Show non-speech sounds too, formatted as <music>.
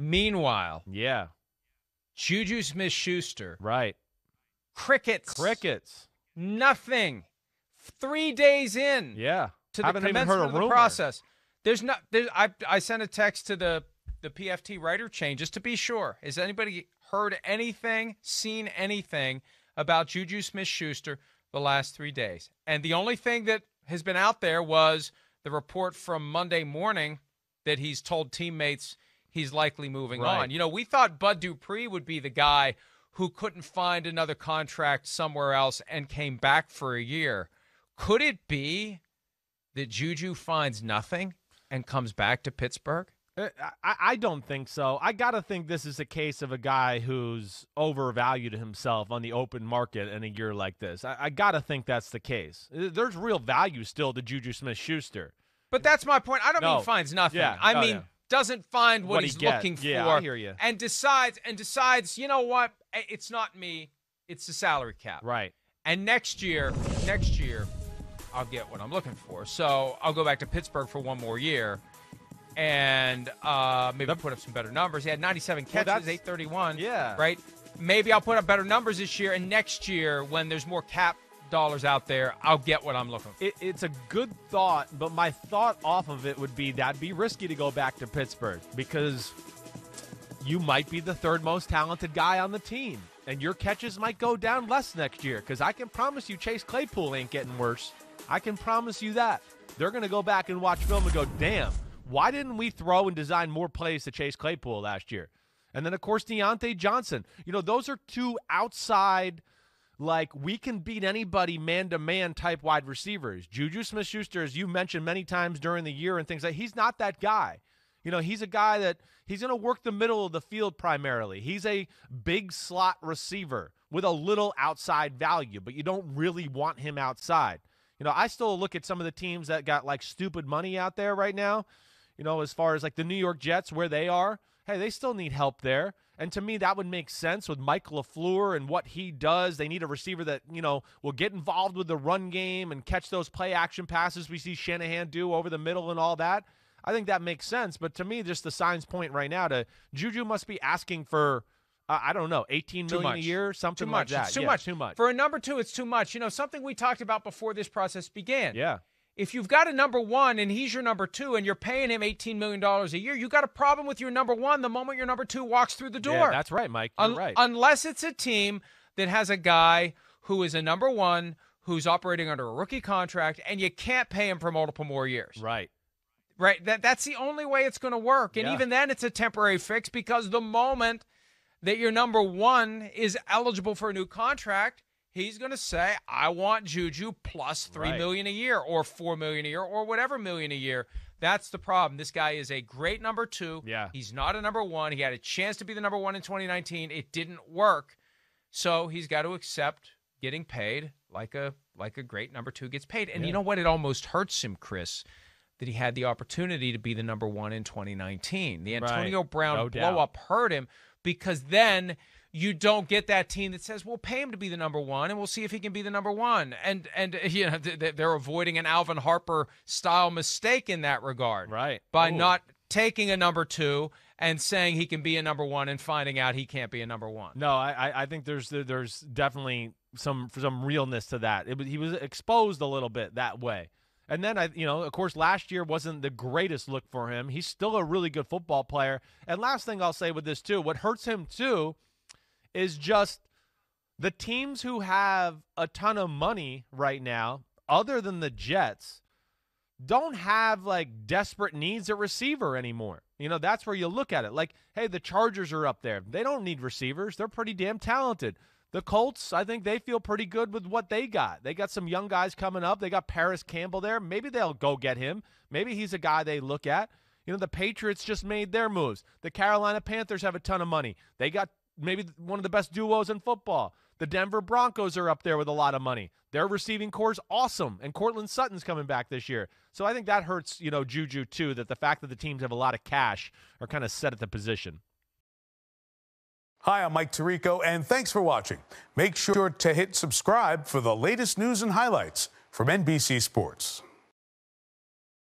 Meanwhile, yeah, Juju Smith Schuster, right? Crickets, crickets, nothing. Three days in, yeah, to the commencement of the rumor. process. There's not. There's, I I sent a text to the the PFT writer chain just to be sure. Has anybody heard anything, seen anything about Juju Smith Schuster the last three days? And the only thing that has been out there was the report from Monday morning that he's told teammates he's likely moving right. on. You know, we thought Bud Dupree would be the guy who couldn't find another contract somewhere else and came back for a year. Could it be that Juju finds nothing and comes back to Pittsburgh? Uh, I, don't think so. I got to think this is a case of a guy who's overvalued himself on the open market in a year like this. I, I got to think that's the case. Uh, there's real value still to Juju Smith Schuster. But that's my point. I don't no. mean finds nothing. Yeah. I oh, mean, yeah doesn't find what, what he's he looking yeah, for. I hear you. And decides and decides, you know what? It's not me. It's the salary cap. Right. And next year, next year, I'll get what I'm looking for. So I'll go back to Pittsburgh for one more year. And uh, maybe put up some better numbers. He had 97 catches, well, 831. Yeah. Right? Maybe I'll put up better numbers this year. And next year, when there's more cap dollars out there, I'll get what I'm looking for. It, it's a good thought, but my thought off of it would be that'd be risky to go back to Pittsburgh because you might be the third most talented guy on the team, and your catches might go down less next year. Because I can promise you, Chase Claypool ain't getting worse. I can promise you that. They're going to go back and watch film and go, damn, why didn't we throw and design more plays to Chase Claypool last year? And then, of course, Deontay Johnson. You know, those are two outside – like we can beat anybody man to man type wide receivers. Juju Smith Schuster, as you mentioned many times during the year and things like he's not that guy. You know, he's a guy that he's going to work the middle of the field primarily. He's a big slot receiver with a little outside value, but you don't really want him outside. You know, I still look at some of the teams that got like stupid money out there right now, you know, as far as like the New York Jets, where they are hey, they still need help there. And to me, that would make sense with Mike LaFleur and what he does. They need a receiver that, you know, will get involved with the run game and catch those play action passes we see Shanahan do over the middle and all that. I think that makes sense. But to me, just the signs point right now to Juju must be asking for. Uh, I don't know, 18 too million much. a year, something too much. like that. It's too yeah, much. Too much. For a number two, it's too much. You know, something we talked about before this process began. Yeah if you've got a number one and he's your number two and you're paying him $18 million a year, you have got a problem with your number one the moment your number two walks through the door. Yeah, that's right, Mike. Un- right. Unless it's a team that has a guy who is a number one who's operating under a rookie contract and you can't pay him for multiple more years. Right. Right. That that's the only way it's going to work. And yeah. even then it's a temporary fix because the moment that your number one is eligible for a new contract, he's going to say, "I want Juju plus three right. million a year, or four million a year, or whatever million a year." That's the problem. This guy is a great number two. Yeah, he's not a number one. He had a chance to be the number one in 2019. It didn't work, so he's got to accept getting paid like a like a great number two gets paid. And yeah. you know what? It almost hurts him, Chris, that he had the opportunity to be the number one in 2019. The Antonio right. Brown no blow doubt. up hurt him because then you don't get that team that says, "We'll pay him to be the number one, and we'll see if he can be the number one." And and <laughs> you know they're avoiding an Alvin Harper style mistake in that regard, right? By Ooh. not taking a number two and saying he can be a number one and finding out he can't be a number one. No, I I think there's there's definitely some some realness to that. It, he was exposed a little bit that way. And then I, you know, of course, last year wasn't the greatest look for him. He's still a really good football player. And last thing I'll say with this too, what hurts him too is just the teams who have a ton of money right now, other than the Jets, don't have like desperate needs at receiver anymore. You know, that's where you look at it. Like, hey, the Chargers are up there. They don't need receivers. They're pretty damn talented. The Colts, I think they feel pretty good with what they got. They got some young guys coming up. They got Paris Campbell there. Maybe they'll go get him. Maybe he's a guy they look at. You know, the Patriots just made their moves. The Carolina Panthers have a ton of money. They got maybe one of the best duos in football. The Denver Broncos are up there with a lot of money. Their receiving core's awesome, and Cortland Sutton's coming back this year. So I think that hurts, you know, Juju too. That the fact that the teams have a lot of cash are kind of set at the position. Hi, I'm Mike Tirico, and thanks for watching. Make sure to hit subscribe for the latest news and highlights from NBC Sports.